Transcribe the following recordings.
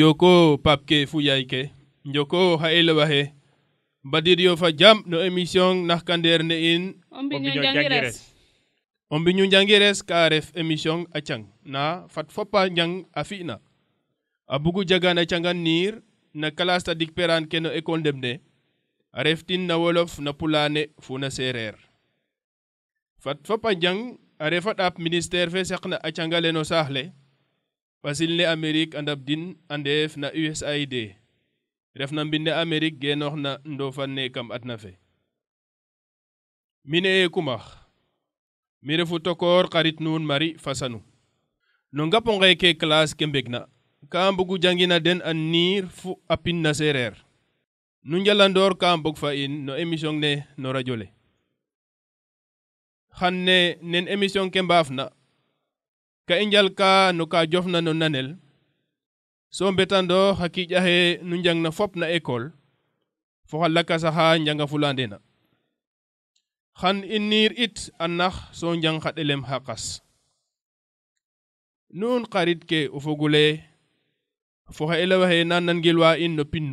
joko papke fuyay ke joko a cang na fat foppa jang a fi'na a bugu jagan a cangan niir na classe tadik peran ke no école ndem nde a reftin na wolof na pulaane fu na seereer fat foppa jang a refa ɗaap ministére fe saqna a cangale no saaxle wasilnde amérique andab din andeef na usaid refna mbinde amérique genoox na ndofanne kam adna fe mine e kumax mi refu tokoor xarit nuun mari fasanu no ngapo ngeeke classe ke mbegna ka mbugu jangina den a niir fu a na seereer nu njalandoor ka mbog fa in no émission ne no radio xan ne nen émission ke mbaaf na ka i njalka no ka jofna no nanel so mbetando xa kiiƴaxe nu njangna fop na école fo xa lakasaxa njanga fulandena xan i niir it a nax so njang xa ɗelem xa qas nuun xarit ke o fogule fo xa elewa xe in no pin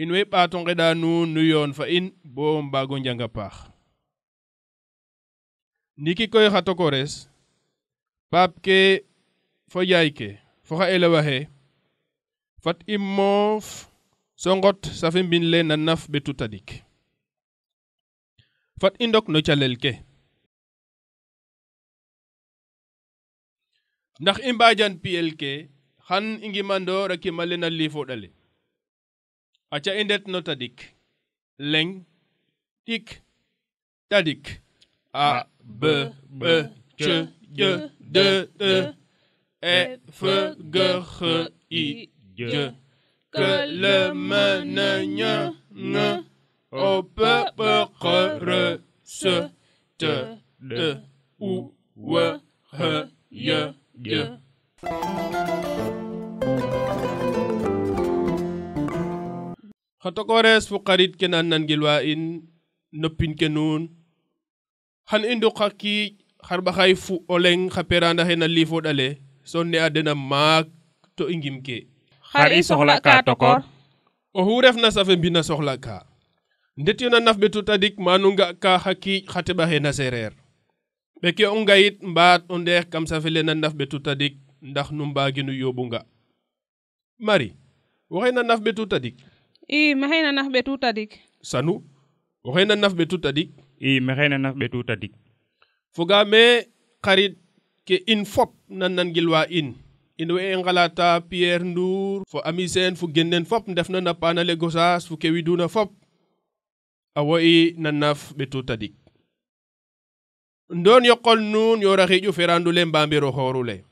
in way ɓaato ngeɗa nuun nu yoon fa in bo mbaago njanga paax paap ke fo yaay ke foxa elewa xe fat i moof so ngot safi mbin na naf be tutadik fat i ndok no calel ke ndax i mbaajan piyel ke xan i ngimandoor a kima le na liifoɗale aca i ndet no tadik leng ɗik tadik a b b je, je, de, de. E, fe, ge, ge, i, je. Ke, le, me, ne, nye, ne. O, pe, pe, ge, re, se, te, de. U, we, he, je, je. Hatokores fukarit kenan nan gilwain, nopin kenun. Han indok harba hay fu o leng xa peranda xe na liifoɗale sonne a dena maak to i ngimke xar i soxla ka tokor oxu refna safe mbina soxla ka ndet yo na naf ɓetu tadik manu nga ka xa kiic xa na sereer o ngayit mbaat o ndeex kam safe le na naf ɓetu ndax nu mbaaginu nga mari waxey na naf ɓetu i maxey na naf ɓetu sanu waxey na naf ɓetu i maxey na naf ɓetu fogaame xarit ke in fop nan nangilwa in in we i ngalata pierre nduur fo ami fu genden fop ndefna na paanale gosaas fu ke widuna fop awo i nanaf ɓetu tadik ndoon yoqol nuun yoraxiiƴu ferandule mbambiro xoorule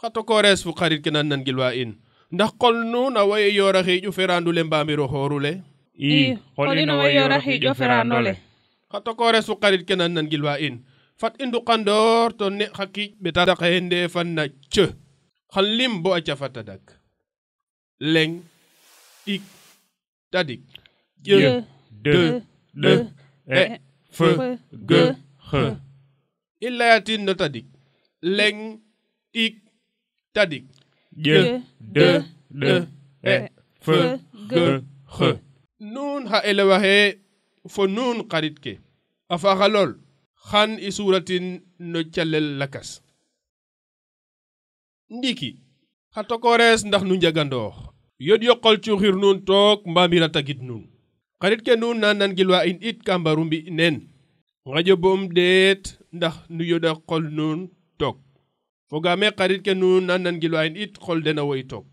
xa tokorees fu xarit ke nan nangilwa in ndax qol nuun awo i yoraxiiƴu ferandule mbambiro xoorule i qolin awo yoraxiiƴo ferandole xato ko resu xarit ke nan gilwa in fat indu kandor to ne xaki beta da xende fan na ce xalim bo a cafata leng ik tadik ye de de e fe, g h illa yatin no tadik leng ik tadik ye de de e fe, g h nun ha elewahe fo nuun xarit ke a faaxa lool ndiiki xa tokorees ndax nu njagandoox yod yoqol cuuxir nuun took mbaamira tagid nuun xarit ke nuun na nangilwa in it ka mbi neen nganjo boom deet ndax nu yoda qol nuun took fogaame xarit ke nuun na nangilwa in it xol dena woy took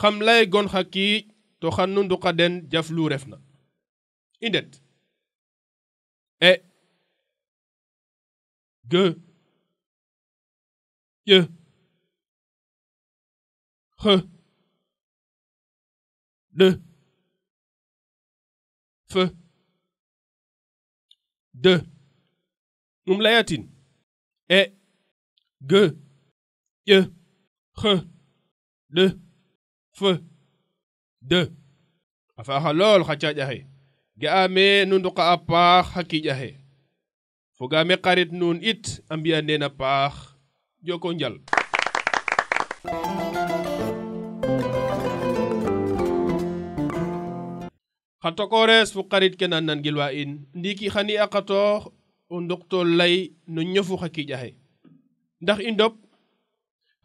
xam lay gon xa kiic to xan nu nduqa den jaf lu refna in het. E. Ge. Je. Ge. De. Fe. De. Umlayatin. E. Ge. Je. Ge. De. Fe. De. أفعل حلال خجاجة هي ga'aame nu nduqa a paax xa kiic axe fogaame xarit nuun it a mbi'a a paax joko njal xa tokorees fo xarit ke nan nangilwa in ndiiki xan i a qatoox o ndoktoor lay no ñofu xa kiic axe ndax i ndop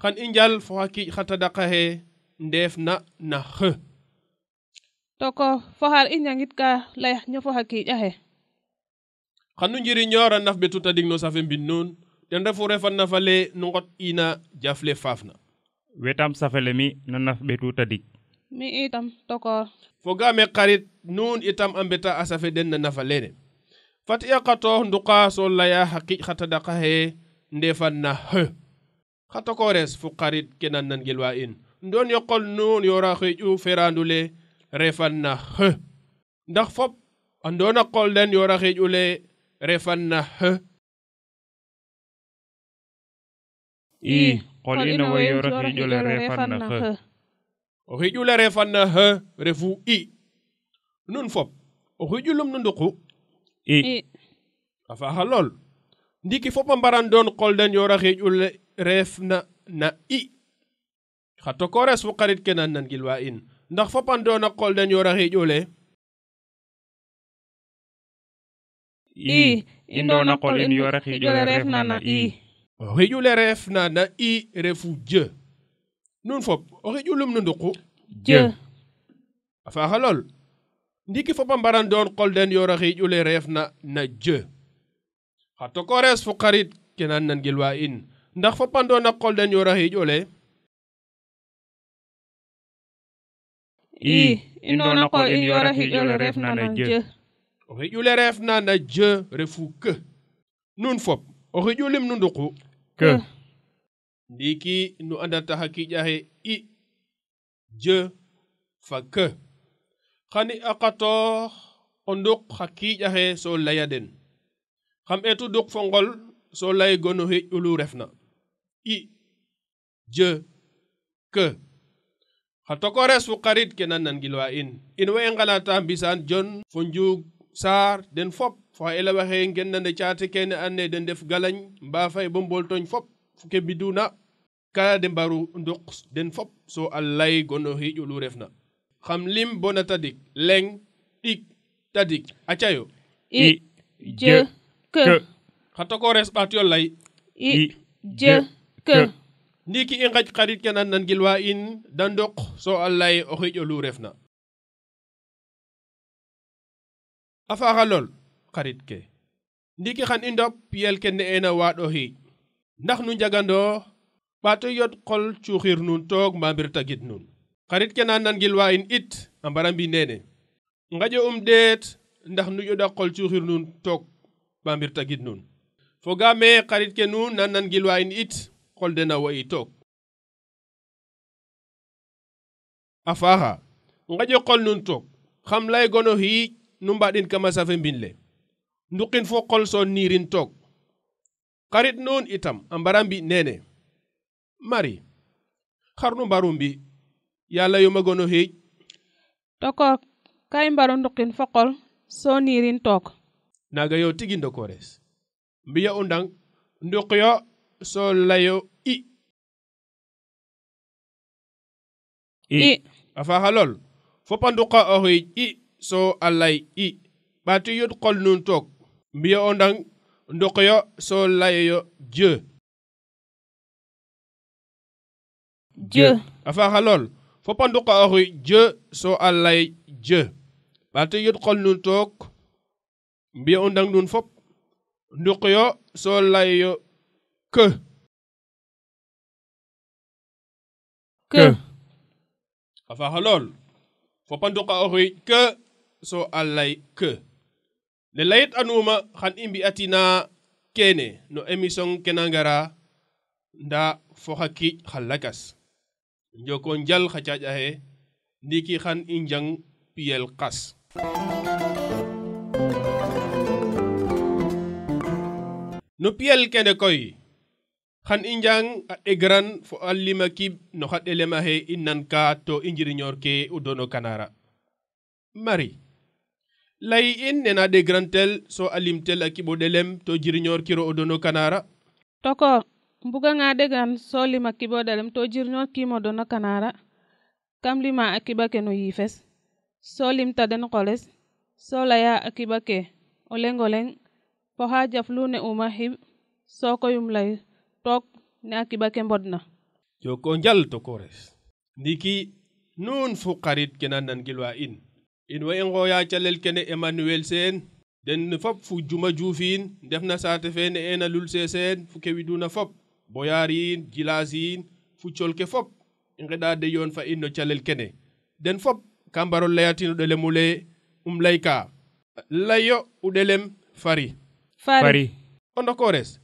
xan i njal fo xa kiic xa tadaq ndeef na na x toko foxar i a naf be tutaɗing no safe mbin ten refu refanna fa le nu ngot iina jafle faafna wetam safele mi no naf ɓe tutaɗig mi itam tokoor fogaame xarit nuun itam a mbeta a safe den na nafa leene fat i a qatoox laya xa qiƴ xa tadaxaxe ndefan na xë xa xarit ke nan nangilwa in ndoon yoqol nuun yora xeeƴu ferandu refanna xë ndax fop andoona qol o xiiƴ ule refanna xë refu i nun fop o xiiƴ nu nduqu i a faaxa lool ndiiki fop a mbaran doon qol den yoor a xiiƴ ule na i xa tokores fo xarit ke nan nan gilwa in ndax fopantoona qolden qol in yo raxiiƴ ole refna na i o xiiƴ ule na i refu jë nun fop o nu nduqu jë a faaxa lool ndiiki fop a mbaran doon qolden yo raxiiƴ ule refna na jë xa tokores fo xarit ke nan nangilwa in ndax fopandoona qolden yo raxiiƴ ole i indona ko in yoro hiƴol refnana je o hiƴule refnana je refu ke nun fop o hiƴulim nu nduku ke ndiiki nu andata xa kiiƴaxe i je fa ke xani a qatoox o nduq xa kiiƴaxe so laya den xam eetu duq fo ngol so lay gono hiƴ ulu refna i je ke xa tokores fu xarit ke na nangilwa in in way i ngalata mbisan jon fo njuug saar den fop fo xa elew axe ngen e na nde caate kene andoona yee den ndef galañ mbaa fay bo mbooltooñ fop fu ke biduna kala de mbaru nduq den fop so a lay gon o xiiƴulu refna xam lim bona tadik leng ɗik tadik acayo i jë kë xa tokores ɓaat yo i jë kë ndiki i nqaƴ xarit ke nan nan a lay o xiƴ olu refna a faaxa ndiki xan i ndop yel ke ne'ena waaɗ o xiiƴ ndax nu njagandoo ɓaato yod qol cuuxir nun toog mbambir tagid nun xarit ke nan nan gilwa in it a mbara mbi neene nqaƴo um deet ndax nu ƴoɗa qol cuuxir nun toog mbambir tagid nun fogaame xarit ke nun nan nan gilwa in it xol dena wayi toog a faaxa ngaƴo qol nun toog xam laygono xiic nu mbaɗin kama safe mbin le nduqin fo qol niirin toog xarit nuun itam a mbara mbi neene mari xar nu mbaru mbi yaa layomagono xiic tokook ka i mbaro nduqin fo qol niirin toog naaga yo tigi ndokores mbiya o ndang nduq yo so layo i i a faxa lool fopa nduqa o xiij i so a lay took mbiyo o ndang nduqyo so layoyo je je a faxa lool fopa nduqa o xiij je so nun took mbiyo o ndang nun fop que que a faaxa lool fopa nduqa oxuy que so a lay que ne layit anuuma xan i mbi'atina keene no émission ke na ngara nda fo xa kiiƴ xa lakas njoko njal xa caaƴaxe ndiiki xan i njang piyel qas no piyel kene koy xan i njang a egran fo allima kib no xa ɗelemaxe i nanka to i njiriñoor ke u dono kanara mari lay in nena ɗegrantel so a limtel a kiɓo ɗelem to jiriñoor kiro o dono kanara toko mbuganga ɗegan so lima kiɓo ɗelem to jiriñoor kimo dono kanara kam lima a kiɓake no yiifes so limta den qoles so laya a kiɓake o leŋ o leŋ fo xa jaflu ne uma xiɓ so koyum layu toog ne akibake mbodna joko njal to kores ndiki nun fuqarit kena nangilwa in in wa i ngooya calel kene emmanuel seen den fop fu juma juufiin ndefna saate fe ne eena lul seeseen fu ke widuna fop boyaar yiin fu colke fop i ngeɗa de yoon fa in no calel kene den fop ka mbaro layatin uɗelemu le um layka layo uɗelem fari fari o ndokores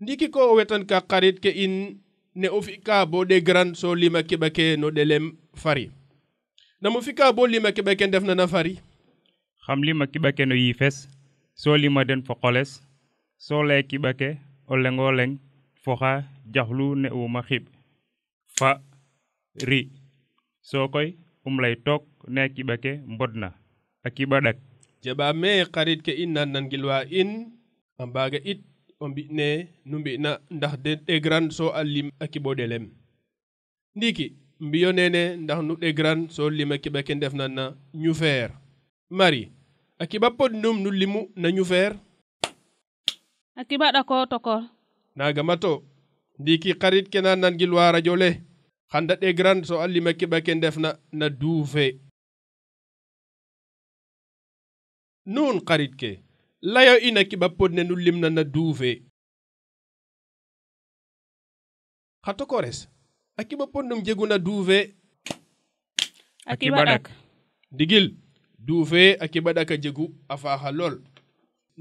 ndiki ko o wetan ka xarit ke in ne o fi'ka bo ɗegran so lima keɓa ke no ɗelem fari nam o fi'ka bo lima keɓa ke ndefna na fari xam lima keɓa ke no yiifes so lima den fo qoles so lay keɓa ke o leŋ o leŋ foxa jaxlu ne uma fa ri so koy um lay took ne keɓa ke mbodna a keɓa ɗak jaɓa me ke in nan nangilwa in a mbaga it o mbi'ne nu mbi'na ndax de ɗegran so a lim a kiɓoɗe lem ndiiki mbiyo nene ndax nu ɗegran so lim a kiɓa ke ndefnan na ɲufeer mari a kiɓa pod num nu limu na ɲufeer a kiɓa ɗako tokor nagama to ndiiki xarit ke na nangilwa radio le xan da ɗegran so a lima kiɓa ke ndefna na duufe nun layo ina kiɓapoɗne nu limnana duufe xa tokores a kiɓapod num jeguna duufe a kiɓaɗak ndigil duufe a kiɓaɗak a jegu a faaxa lool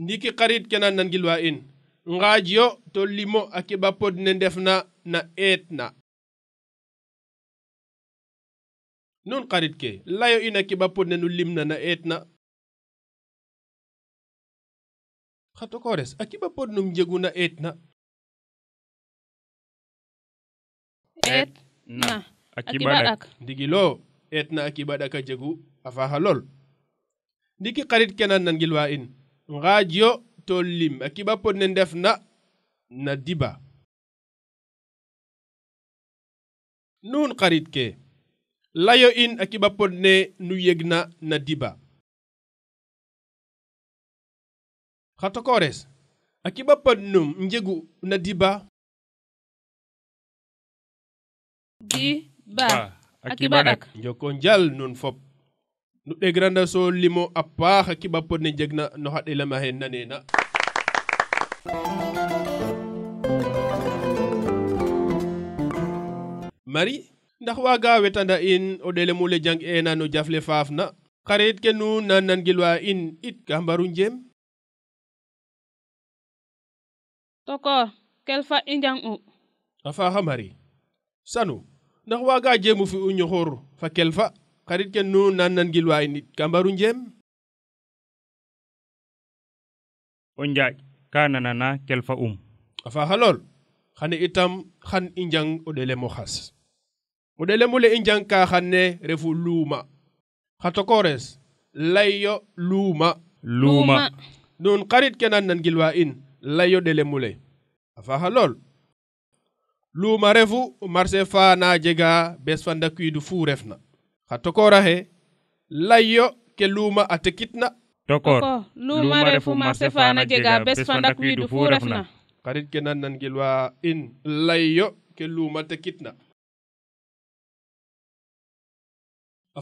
ndiki xarit ke na nangilwa in ngaaj yo to limo a kiɓa pod ne ndefna na eet na nun xarit ke layo in a na eet na hatu kores akiba pod num jeguna etna etna ndiki xarit kenan nan gilwa in ngaaj yo to lim akiba pod ne ndefna na diba nun xarit ke layo in akiba pod ne nu yegna na diba xato kores akiba pannum njegu na diba di ba akiba dak njoko njal nun fop nu degranda so limo apa akiba ponne jegna no hadde lama hen nanena mari ndax waga wetanda in o dele mule jang ena no jafle faafna xarit ke nu gilwa in it ka mbaru njem toko kelfa i njang u a faaxa Marie sanu ndax waaga jeemu fi u ñoxoor fa kelfa xarit ke nu nan nan gilwa in it ka mbaru njeem o njaaj ka nanana kelfa um a faaxa lool xani itam xan i njang o ɗelemo xas o ɗelemu le i njang ka xan refu luuma xa tokores lay yo luuma luuma nun xarit ke nan nan gilwa in layyoɗele mule a faha luuma refu marché fa na jega bes fa dakwiidu fuu refna xa tokora he layyo ke luuma a tekitna tokor luuma refu marché fa na jega bes fa dakwiidu fuu refna xarit ke nan nangilwa in layyo ke luuma tekitna a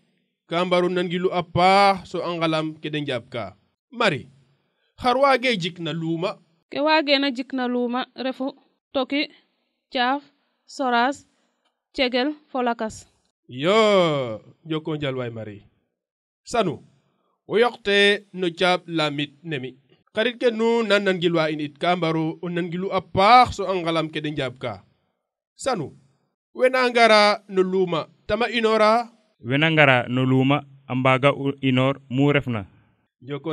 kambarun nan apa so angalam keden jabka mari harwa ge jikna luma ke wage na jikna luma refu toki chaf soras cegel folakas. yo joko njal way mari sanu o yoqte no lamit nemi karit ke nu nan nan in it kambaru o nan so angalam keden jabka sanu wena ngara no tama inora Wenangara no luma ambaga inor mu refna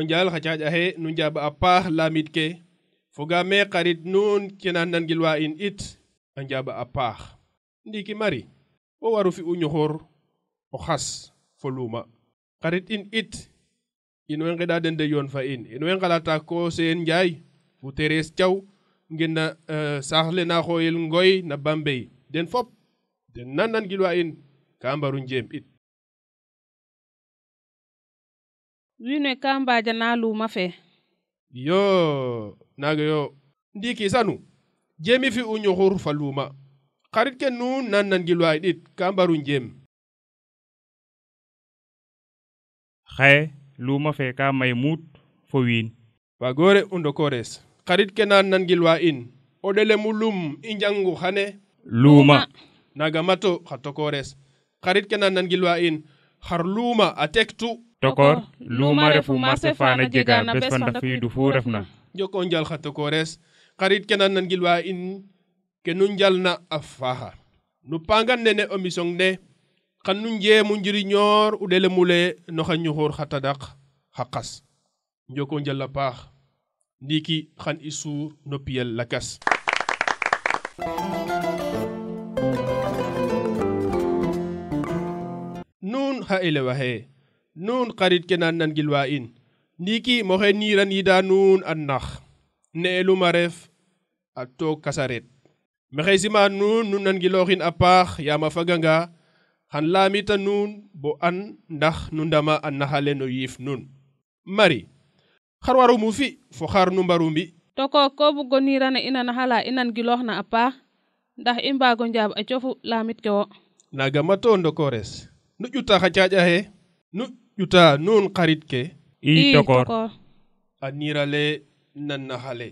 njal xacaaj axe nu njaba a paax laamit ke me qarit nun ke nan gilwa in it njaba apa. a paax mari wo waru fi'u ñoxoor o xas fo luma qarit in it in way ngeɗa den de yon fa in in way ngalata ko sen njaay fu teres caw sahle na uh, na xooyel ngoy na bambey den fop den nan nan gilwa in kambaru njem it wine kambaja na luma fe yo nage yo ndi sanu jemi fi unyohor fa luma karit ke nu nan nan gilwaay dit kambarun jem xaye luma fe ka may mut fo wiin wagore kores karit ke nan nan gilwa in o delemu lum i njangu xane luma naga mato xa tokores xarit ke nan nan gilwa in xar luma a tektu tokor luuma refu marché faana jega bes fa ndafiidu fu refna joko njal xa tokores xarit kenan nan gilwa in ke nu njalna a faaxa nu pangan nene omisong ne xan njeemu njiriñoor u ɗele mule ñuxur xa tadak xa qas njoko njal a paax ndiiki xan i suur no piyel lakas nuun xa elewa xee nun qarit kenan nan gilwa in ndiki moxe niranida nun a ne ne'eluma maref a kasaret mexey sima nun nu nangilooxin a paax yaam faganga xan laamita nun bo an ndax nu ndama a naxale no yiif nun mari xar mu fi fo xar nu mbaru mbi toko ko bugo nirana e ina naxala i nangilooxna a paax ndax i mbaago njaab a e cofu laamit ke wo naaga mato ndokores nu ƴuta xa caaƴa xe nu yuta nun karit ke i tokor a nirale nannaxale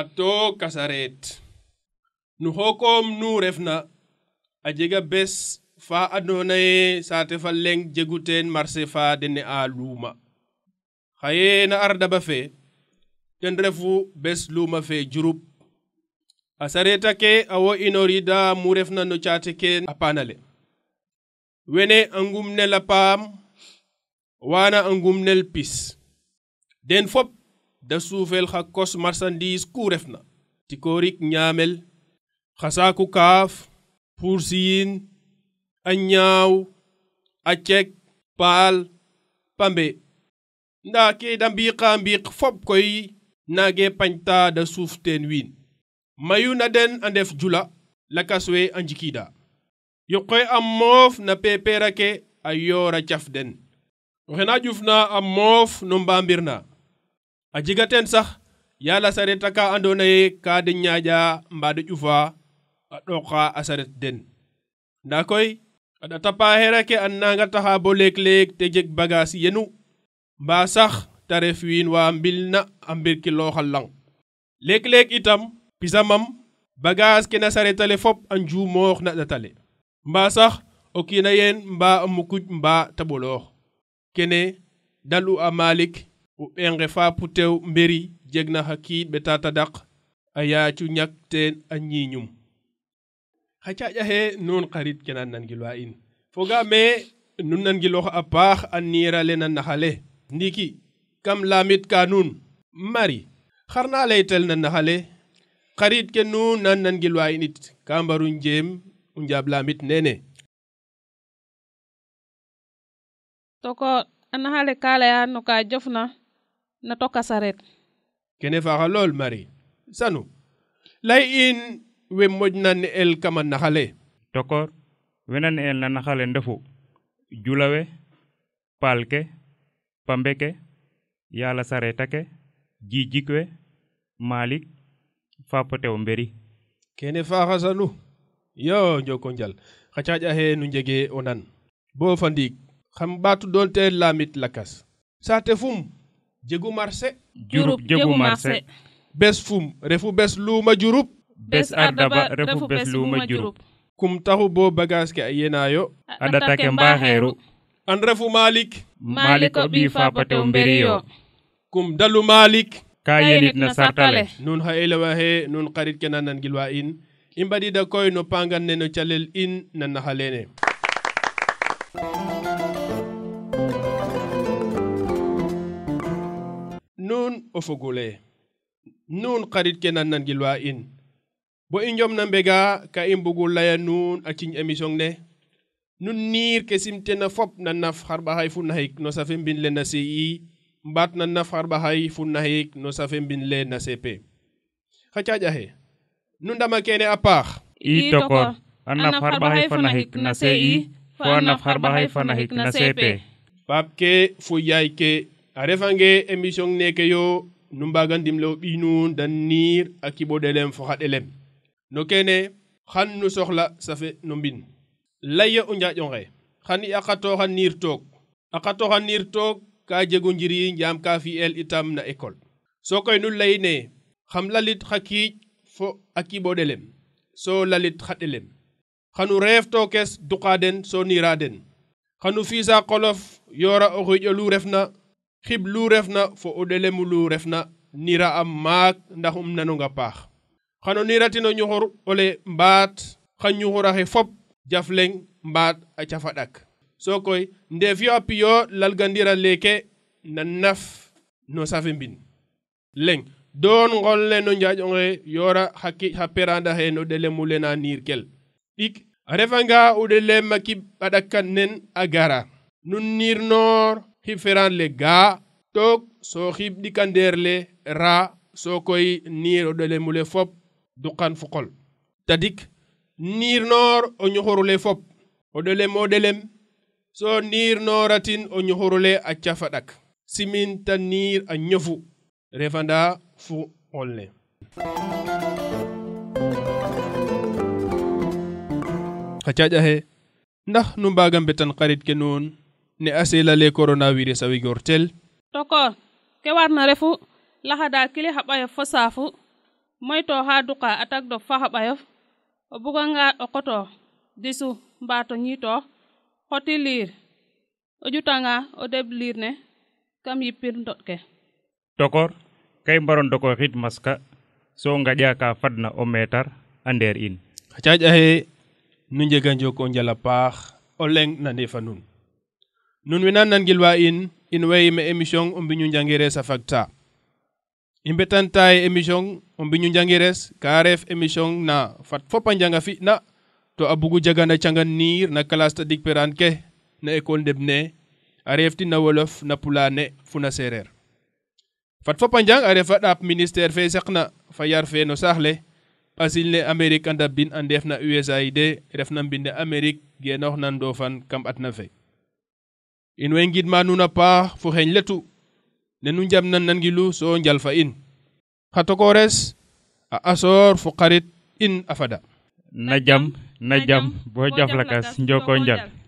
a to kasaret nu hokom nu refna a jega bes fa andona ye saate fa leng jegu teen marché fa dene a luuma xaye na ardaba fe ten refu bes luuma fe jurup a sareta ke awo inorida mu refna no caate ke a panale wene a ngumnel a paam wana a ngumnel pis den fop da suufel xa kos marsandise ku refna tikoorik ñaamel xa kaaf pursiyin a ñaaw a cek paal pambe ndaa ke da mbiiqa mbiiq fop koy naage pañta da suuf teen wiin mayu na den a ndef jula lakas we a njikiida yoqe a moof na pepeer a yoor caf den oxe na ƴufna a moof no mbambirna a jega teen sax yaala saret aka andoona yee kaa de ñaaƴa a ɗoqa a saret den ndaa koy a ɗata a nanga taxa bo leek te jeg bagaas yenu mbaa sax ta ref wiin waa mbilna a mbirkilooxa laŋ leek itam pisamam bagaas ke saretale fop a njuumoox na ƭatale mbaa sax o kiina yeen mbaa mukuj mbaa taɓoloox kene dal'u a maalik u ɓeenge faa putew mberi jegna xa kiiɗ ɓeta tadak a yaacu ñak a ñiiñum xa caaƴaxe nuun xarit ke na nangilwa in fogaame nun nangiloox a paax a niirale na naxale ndiiki kam laamit ka nuun mari xarna laytel na naxale xarit ke nuun na nangilwa in it ka mbaru njeem unjablamit nene toko anahale kalaya no ka jofna na toka saret kene faxa lool mari sanu lay in we moƴna ne'el kama naxale tokor wena ne'el na naxale ndefu julawe paal ke pambe ke yaala sareta ke jijik we maalik fapotew mberi kene faaxa sanu yo jokonjal xacaƴa he no jege o nan bo fa ndiig xam ɓaatu doon laamit lakas saate fum jegu marché jurup jegu marché bes fum refu bes luuma jurup bes ardaba refu bes luuma jurup kum taxu bo bagage ke a yenaayo a ɗata ke an refu malik malik o ɓii faapa tew kum dalu malik ka yenit na sartale nun xa elewa xe nun xarit ke na nangilwa in Mbadidak koy no pangan neno chalel in na nahalenne. Nun o fogullè, non karit ke nan nan gilwa in.ò injjom nambega ka mbogo laya nun aching emisong ne. non nir que sim te na fòp na naf Harbahay funnah no safen binlè na CE, mmbat na nafarbahai fun naek no safen binlè naCEpe. Kachaja e. nu ndama kene a paax i toko a naf xarɓaxay fo naxik na se i fo a naf xarɓaxay fo naxik na sepe paap ke fo yaay ke a refange émission neke yo nu mbaga ndimle'o ɓiinun dan niir a kiɓoɗelem fo xa ɗelem no kene xan nu soxla safe no mbin laya o njaaƴonge xan i a xatooxa niir toog a xatooxa niir toog ka jego njiriñ yaam ka fi'el itam na école so koy nu lay ne xam lalit xa kiic fo a kiɓoɗe lem so lalit xaɗe lem xanu reeftoo kes duqaaden so niiraaden xanu fiisa qolof yoora o xiƴolu refna xib lu refna fo o ɗelemu lu refna nira am maak ndax um nanonga paax xano niratino ñuxur ole mbaat xa ñuxur axe fop jaf leŋ mbaat a cafa ɗak so koy ndeef yo a piyo lalgandira leeke na naf no safe mbin leŋ don golle no jaajonge yora hakki ha peranda he no dele mulena nirkel dik refanga u dele makki badakan nen agara nun nirnor hi feran le ga tok so xib dikanderle ra so koy nir o dele mule fop dukan fukol tadik nirnor o nyuhurule fop o dele mo delem so nirnoratin o nyuhurule a tiafadak simin ta nir a nyofu refanda fu olle xa caƴa xe ndax nu mbaaga mbetan xarit ke nuun ne asela le coronavirus a wigortel tokor ke warna refu laxada kili xa ɓayof fo saafu moytoo xa duqa a tag dof fa xa ɓayof o buganga o xoto disu mbaato ñiitoox xoti liir o ƴutanga o deb liir ne kam yippir ndoɗ ke tokor kay mbaronda ko maska so gaƴa ka fadna o metar a in xa caƴa nu njega njoko paax o na ndefa nun nun we nan nangilwa in in way me émission o mbiñu njangires a o mbiñu ka ref émission na fat fop na njanga fi'na to a bugu jagana cangan na classe tadik ke na école ndeɓ ne na wolof na pulane fo na fat fop a a refa ɗaap ministére fe saqna fa yar fe no saax le ne amérique a ndabdin a ndeef na usaid refna mbine amérique genoox na ndoofan kam ɓatna fe in way ngidma nuun a paax fo xeeñ letu ne nu njamnan nangilu so njal fa in xa tokores a asoor fo xarit in a na jam na jam bo jaflakas njoko njal